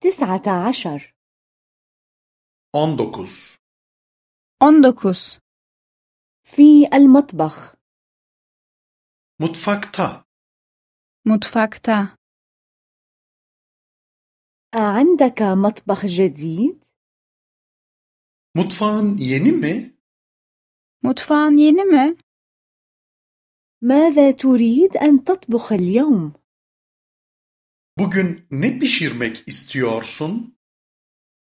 تسعة عشر أندوكوس في المطبخ مطفكتا مطفكتا عندك مطبخ جديد؟ مطفان ينمي مطفان ينمي ماذا تريد أن تطبخ اليوم؟ Bugün ne pişirmek istiyorsun?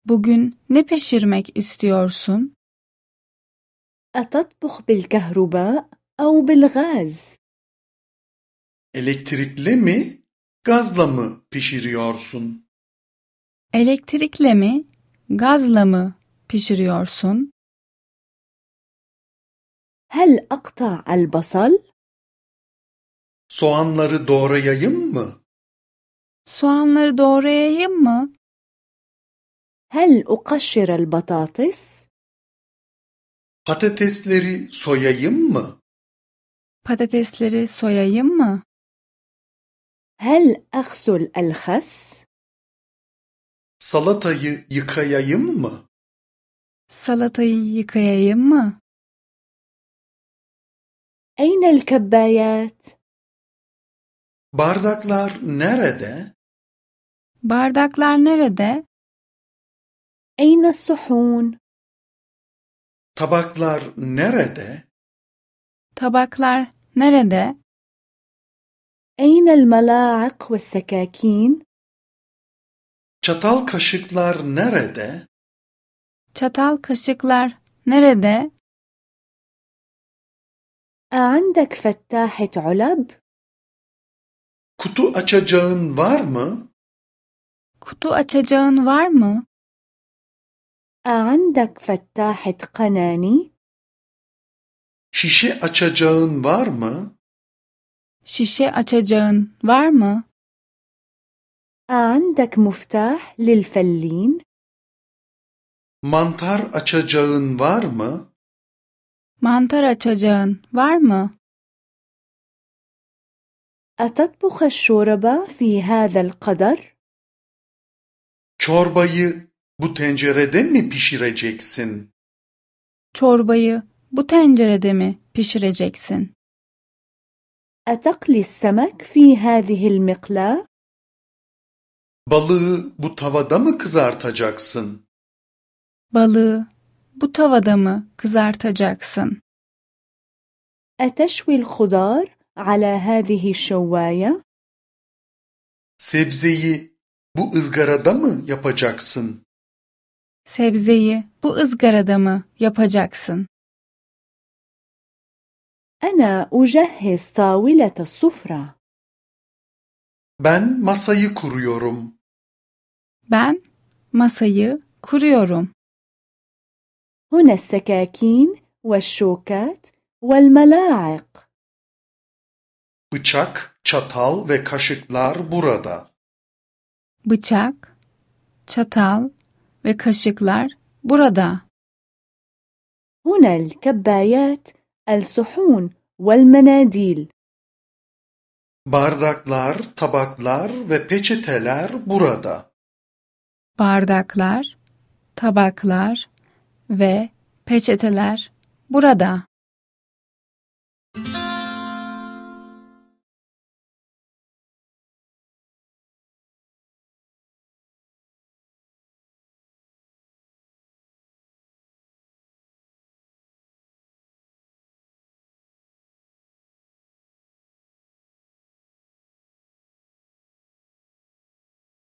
Bugün ne pişirmek istiyorsun? أتطبخ بالكهرباء أو gaz. Elektrikle mi, gazla mı pişiriyorsun? Elektrikle mi, gazla mı pişiriyorsun? هل أقطع البصل؟ Soğanları doğrayayım mı? Soğanları doğrayayım mı? هل أقشر البطاطس؟ Patatesleri soyayım mı? Patatesleri soyayım mı? هل أغسل الخس؟ Salatayı yıkayayım mı? Salatayı yıkayayım mı? أين الكبايات؟ Bardaklar nerede? Bardaklar nerede? Eyne suhun? Tabaklar nerede? Tabaklar nerede? Eyne el melaik ve sekakin? Çatal kaşıklar nerede? Çatal kaşıklar nerede? عندك فتاحة علب؟ Kutu açacağın var mı? Kutu açacağın var mı? أعندك فتاحة قناني؟ Şişe açacağın var mı? Şişe açacağın var mı? أعندك مفتاح للفلين؟ Mantar açacağın var mı? Mantar açacağın var mı? أتطبخ الشوربة في هذا القدر؟ Çorbayı bu tencerede mi pişireceksin? Çorbayı bu tencerede mi pişireceksin? أتقلي السمك في هذه المقلاة؟ Balığı bu tavada mı kızartacaksın? Balığı bu tavada mı kızartacaksın? أتشوي الخضار على هذه الشواية؟ Sebzeyi bu ızgarada mı yapacaksın? Sebzeyi bu ızgarada mı yapacaksın? أنا أجهز طاولة السفرة. Ben masayı kuruyorum. Ben masayı kuruyorum. هنا السكاكين والشوكات والملاعق. Bıçak, çatal ve kaşıklar burada bıçak, çatal ve kaşıklar burada. هنا الكبايات, الصحون والمناديل. Bardaklar, tabaklar ve peçeteler burada. Bardaklar, tabaklar ve peçeteler burada.